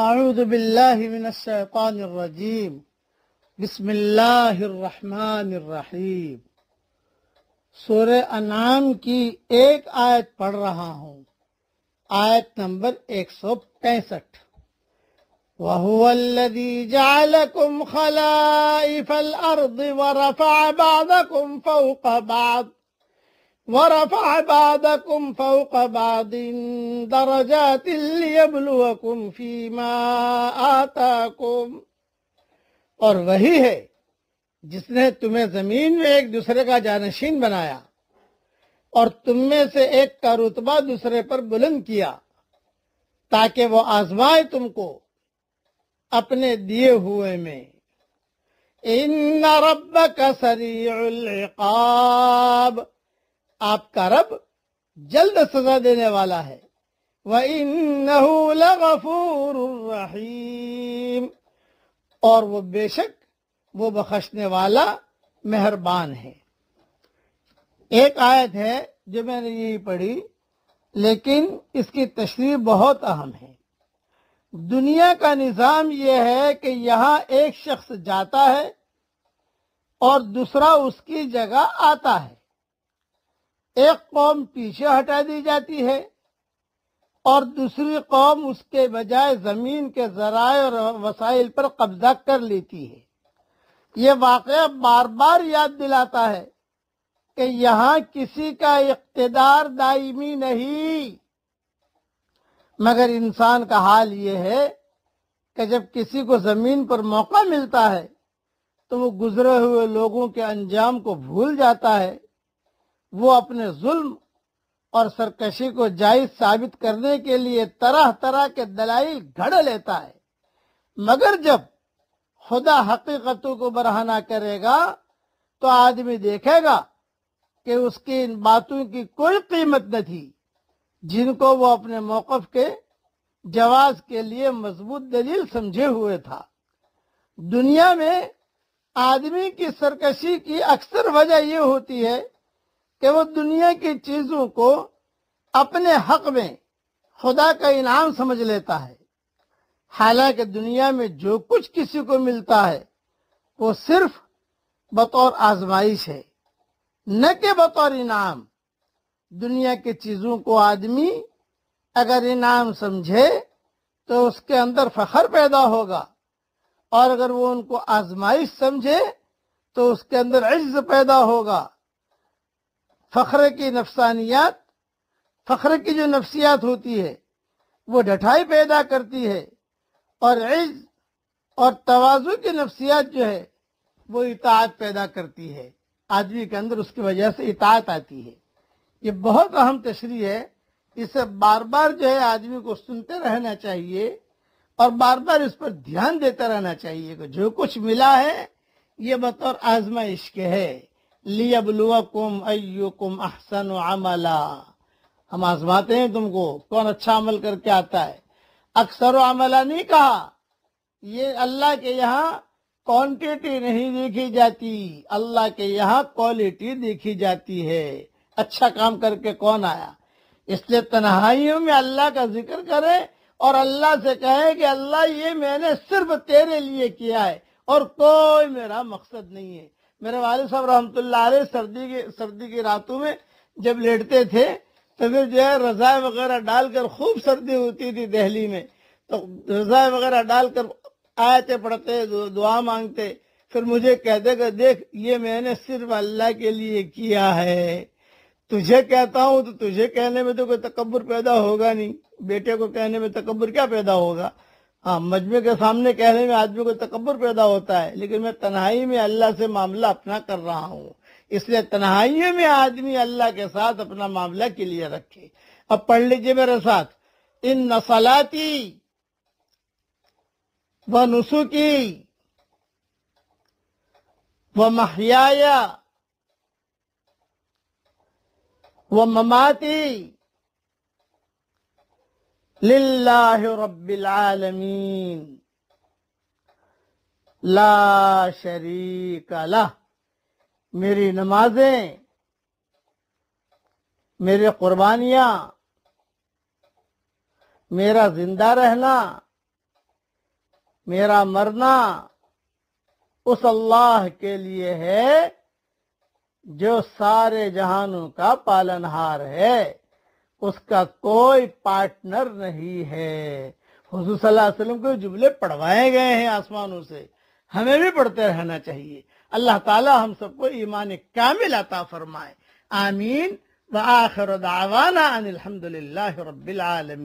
आउदबिल्लाशैक़ानरजीम बसमीम सूर अनाम की एक आयत पढ़ रहा हूँ आयत नंबर एक सौ पैंसठ वहुअल्लदी जालकुम खलाइफल अर्द व रफ़ा बादकुम फ़ौक़ बाद ورفع بعضكم فوق بعض درجات ليبلوكم فيما آتاكم और वही है जिसने तुम्हें जमीन में एक दूसरे का जानशीन बनाया और तुम में से एक का रुतबा दूसरे पर बुलंद किया ताकि वो आजमाए तुमको अपने दिए हुए में इन रब का सरीब आपका रब जल्द सजा देने वाला है रहीम और वो बेशक वो बख्शने वाला मेहरबान है एक आयत है जो मैंने यही पढ़ी लेकिन इसकी तशरी बहुत अहम है दुनिया का निज़ाम यह है कि यहाँ एक शख्स जाता है और दूसरा उसकी जगह आता है एक कौम पीछे हटा दी जाती है और दूसरी कौम उसके बजाय ज़मीन के जराये और वसाइल पर कब्जा कर लेती है ये वाक़ बार बार याद दिलाता है कि यहाँ किसी का इकतदार दायमी नहीं मगर इंसान का हाल ये है कि जब किसी को ज़मीन पर मौका मिलता है तो वो गुजरे हुए लोगों के अंजाम को भूल जाता है वो अपने जुल्म और सरकशी को जायज साबित करने के लिए तरह तरह के दलाइल घड़ लेता है मगर जब खुदा हकीकतों को बरहाना करेगा तो आदमी देखेगा कि उसकी इन बातों की कोई कीमत न थी जिनको वो अपने मौकफ के जवाज के लिए मजबूत दलील समझे हुए था दुनिया में आदमी की सरकशी की अक्सर वजह यह होती है कि वो दुनिया की चीजों को अपने हक में खुदा का इनाम समझ लेता है हालांकि दुनिया में जो कुछ किसी को मिलता है वो सिर्फ बतौर आजमाइश है न के बतौर इनाम दुनिया की चीजों को आदमी अगर इनाम समझे तो उसके अंदर फखर पैदा होगा और अगर वो उनको आजमाइश समझे तो उसके अंदर इज्ज पैदा होगा फ़ख्र की नफसानियात फ़ख्र की जो नफसियात होती है वो डठाई पैदा करती है और इज़ और तोज़ु की नफसियात जो है वो इतात पैदा करती है आदमी के अंदर उसकी वजह से इतात आती है ये बहुत अहम तशरी है इसे बार बार जो है आदमी को सुनते रहना चाहिए और बार बार इस पर ध्यान देता रहना चाहिए जो कुछ मिला है ये बतौर आजमाइश के है लियबलुकुम अयुकुम अहसन अमला हम आजमाते हैं तुमको कौन अच्छा अमल करके आता है अक्सर अमला नहीं कहा ये अल्लाह के यहाँ क्वांटिटी नहीं देखी जाती अल्लाह के यहाँ क्वालिटी देखी जाती है अच्छा काम करके कौन आया इसलिए तन्हाइयों में अल्लाह का जिक्र करें और अल्लाह से कहे कि अल्लाह ये मैंने सिर्फ तेरे लिए किया है और कोई मेरा मकसद नहीं है मेरे वाले साहब रहमत सर्दी के सर्दी की रातों में जब लेटते थे तो फिर जो है रजाए वगैरह डालकर खूब सर्दी होती थी दिल्ली में तो रजाए वगैरह डालकर आयते पढ़ते दुआ मांगते फिर मुझे कहते कि देख ये मैंने सिर्फ अल्लाह के लिए किया है तुझे कहता हूँ तो तुझे कहने में तो कोई तकबर पैदा होगा नहीं बेटे को कहने में तकबर क्या पैदा होगा हाँ मजमे के सामने कहने में आदमी को तकबर पैदा होता है लेकिन मैं तन्हाई में अल्लाह से मामला अपना कर रहा हूँ इसलिए तन्हाई में आदमी अल्लाह के साथ अपना मामला क्लियर रखे अब पढ़ लीजिए मेरे साथ इन नसलाती व नुसुकी व महिया व ममाती العالمين ला शरीक له मेरी नमाजें मेरे कुर्बानियां मेरा जिंदा रहना मेरा मरना उस अल्लाह के लिए है जो सारे जहानों का पालनहार है उसका कोई पार्टनर नहीं है हजूर वसल्लम जुमले पढ़वाए गए हैं आसमानों से हमें भी पढ़ते रहना चाहिए अल्लाह ताला हम सबको ईमान कामिल अता फरमाए आमीन व आखिर दावाना अनिल रबीआलमीन